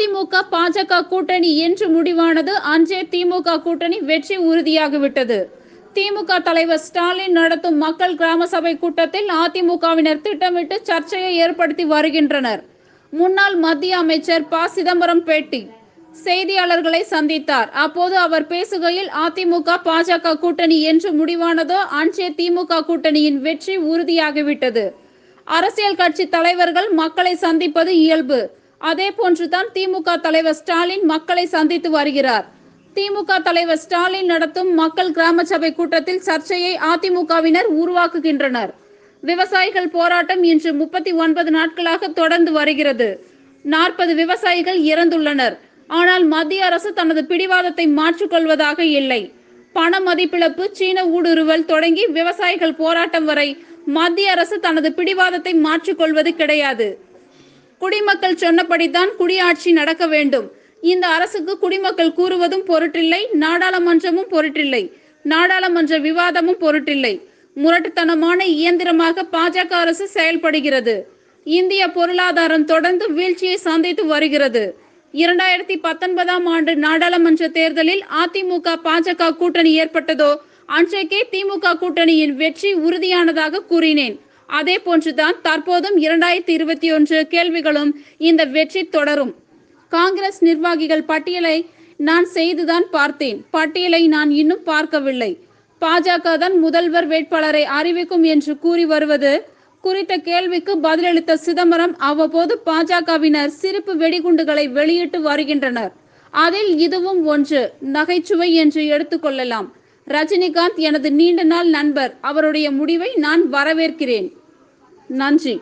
அதிமுக பாஜக கூட்டணி என்று முடிவானது அஞ்சே திமுக கூட்டணி வெற்றி உறுதியாகிவிட்டது திமுக தலைவர் ஸ்டாலின் நடத்தும் மக்கள் கிராம சபை கூட்டத்தில் அதிமுகவினர் திட்டமிட்டு சர்ச்சையை ஏற்படுத்தி வருகின்றனர் முன்னாள் மத்திய அமைச்சர் ப சிதம்பரம் பேட்டி செய்தியாளர்களை சந்தித்தார் அப்போது அவர் பேசுகையில் அதிமுக பாஜக கூட்டணி என்று முடிவானதோ அன்றே திமுக கூட்டணியின் வெற்றி உறுதியாகிவிட்டது அரசியல் கட்சி தலைவர்கள் மக்களை சந்திப்பது இயல்பு அதே போன்றுதான் திமுக தலைவர் ஸ்டாலின் மக்களை சந்தித்து வருகிறார் திமுக தலைவர் ஸ்டாலின் நடத்தும் மக்கள் கிராம சபை கூட்டத்தில் சர்ச்சையை அதிமுகவினர் உருவாக்குகின்றனர் விவசாயிகள் போராட்டம் இன்று முப்பத்தி ஒன்பது நாட்களாக தொடர்ந்து வருகிறது நாற்பது விவசாயிகள் இறந்துள்ளனர் ஆனால் மத்திய அரசு தனது பிடிவாதத்தை மாற்றிக்கொள்வதாக இல்லை பண மதிப்பிழப்பு சீன ஊடுருவல் தொடங்கி விவசாயிகள் போராட்டம் வரை மத்திய அரசு தனது பிடிவாதத்தை மாற்றிக்கொள்வது கிடையாது குடிமக்கள் சொன்னபடிதான் குடியாட்சி நடக்க வேண்டும் இந்த அரசுக்கு குடிமக்கள் கூறுவதும் பொருட்டில்லை நாடாளுமன்றமும் பொருட்டில்லை நாடாளுமன்ற விவாதமும் பொருட்டில்லை முரட்டுத்தனமான இயந்திரமாக பாஜக அரசு செயல்படுகிறது இந்திய பொருளாதாரம் தொடர்ந்து வீழ்ச்சியை சந்தித்து வருகிறது இரண்டாயிரத்தி பத்தொன்பதாம் ஆண்டு நாடாளுமன்ற தேர்தலில் அதிமுக பாஜக கூட்டணி ஏற்பட்டதோ அன்றைக்கே திமுக கூட்டணியின் வெற்றி உறுதியானதாக கூறினேன் அதே போன்றுதான் தற்போதும் இரண்டாயிரத்தி இருபத்தி ஒன்று கேள்விகளும் இந்த வெற்றி தொடரும் காங்கிரஸ் நிர்வாகிகள் பட்டியலை நான் செய்துதான் பார்த்தேன் பட்டியலை நான் இன்னும் பார்க்கவில்லை பாஜக தான் முதல்வர் வேட்பாளரை அறிவிக்கும் என்று கூறி வருவது குறித்த கேள்விக்கு பதிலளித்த சிதம்பரம் அவ்வப்போது பாஜகவினர் சிரிப்பு வெடிகுண்டுகளை வெளியிட்டு வருகின்றனர் அதில் இதுவும் ஒன்று நகைச்சுவை என்று எடுத்துக்கொள்ளலாம் ரஜினிகாந்த் எனது நீண்ட நாள் நண்பர் அவருடைய முடிவை நான் வரவேற்கிறேன் நன்றி